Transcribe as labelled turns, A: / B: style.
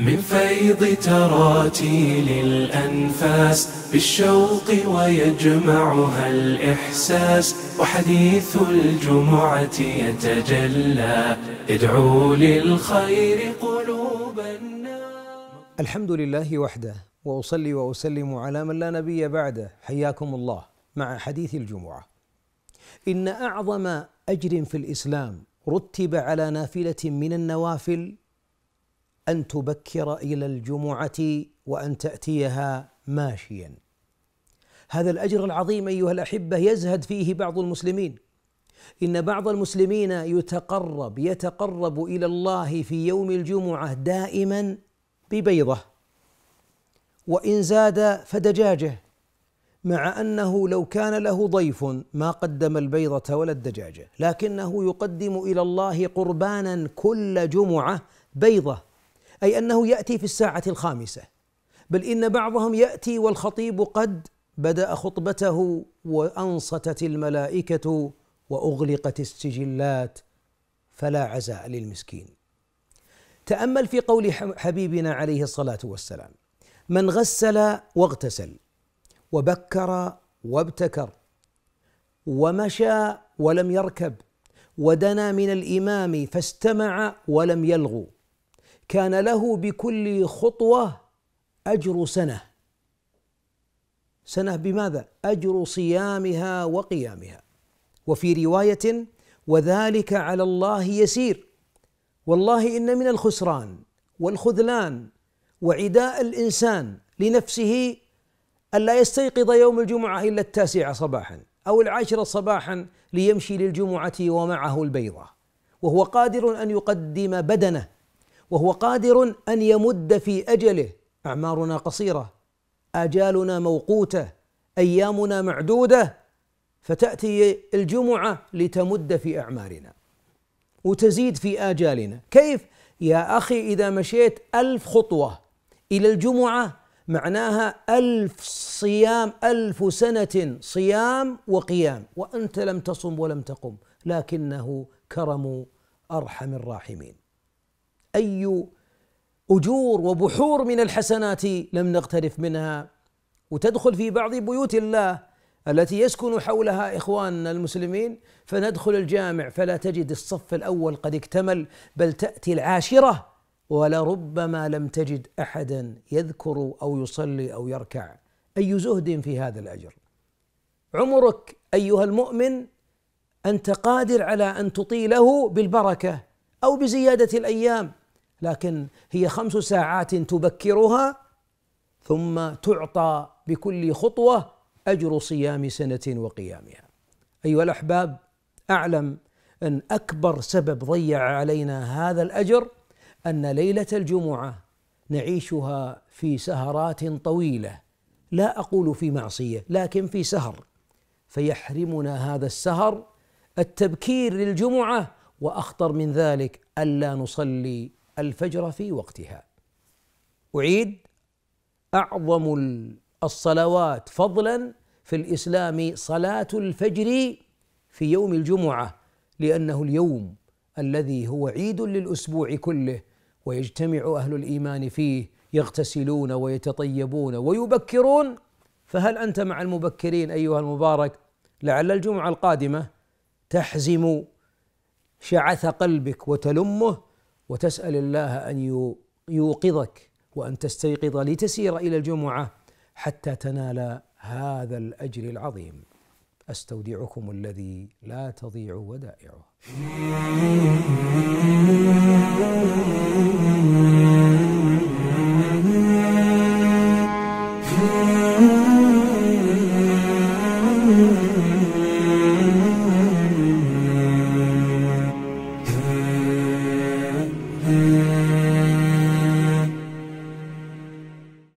A: من فيض تراتيل الأنفاس بالشوق ويجمعها الإحساس وحديث الجمعة يتجلى ادعوا للخير قلوب الناس الحمد لله وحده وأصلي وأسلم على من لا نبي بعده حياكم الله مع حديث الجمعة إن أعظم أجر في الإسلام رتب على نافلة من النوافل أن تبكر إلى الجمعة وأن تأتيها ماشيا هذا الأجر العظيم أيها الأحبة يزهد فيه بعض المسلمين إن بعض المسلمين يتقرب يتقرب إلى الله في يوم الجمعة دائما ببيضة وإن زاد فدجاجة مع أنه لو كان له ضيف ما قدم البيضة ولا الدجاجة لكنه يقدم إلى الله قربانا كل جمعة بيضة أي أنه يأتي في الساعة الخامسة بل إن بعضهم يأتي والخطيب قد بدأ خطبته وأنصتت الملائكة وأغلقت السجلات فلا عزاء للمسكين تأمل في قول حبيبنا عليه الصلاة والسلام من غسل واغتسل وبكر وابتكر ومشى ولم يركب ودنا من الإمام فاستمع ولم يلغو كان له بكل خطوه اجر سنه سنه بماذا اجر صيامها وقيامها وفي روايه وذلك على الله يسير والله ان من الخسران والخذلان وعداء الانسان لنفسه الا يستيقظ يوم الجمعه الا التاسعه صباحا او العاشره صباحا ليمشي للجمعه ومعه البيضه وهو قادر ان يقدم بدنه وهو قادر ان يمد في اجله اعمارنا قصيره اجالنا موقوته ايامنا معدوده فتاتي الجمعه لتمد في اعمارنا وتزيد في اجالنا كيف يا اخي اذا مشيت الف خطوه الى الجمعه معناها ألف صيام ألف سنة صيام وقيام وأنت لم تصم ولم تقم لكنه كرم أرحم الراحمين اي اجور وبحور من الحسنات لم نقترف منها وتدخل في بعض بيوت الله التي يسكن حولها اخواننا المسلمين فندخل الجامع فلا تجد الصف الاول قد اكتمل بل تاتي العاشره ولربما لم تجد احدا يذكر او يصلي او يركع اي زهد في هذا الاجر عمرك ايها المؤمن انت قادر على ان تطيله بالبركه او بزياده الايام لكن هي خمس ساعات تبكرها ثم تعطى بكل خطوه اجر صيام سنه وقيامها ايها الاحباب اعلم ان اكبر سبب ضيع علينا هذا الاجر ان ليله الجمعه نعيشها في سهرات طويله لا اقول في معصيه لكن في سهر فيحرمنا هذا السهر التبكير للجمعه واخطر من ذلك الا نصلي الفجر في وقتها أعيد أعظم الصلوات فضلا في الإسلام صلاة الفجر في يوم الجمعة لأنه اليوم الذي هو عيد للأسبوع كله ويجتمع أهل الإيمان فيه يغتسلون ويتطيبون ويبكرون فهل أنت مع المبكرين أيها المبارك لعل الجمعة القادمة تحزم شعث قلبك وتلمه وتسأل الله أن يوقظك وأن تستيقظ لتسير إلى الجمعة حتى تنال هذا الأجر العظيم أستودعكم الذي لا تضيع ودائعه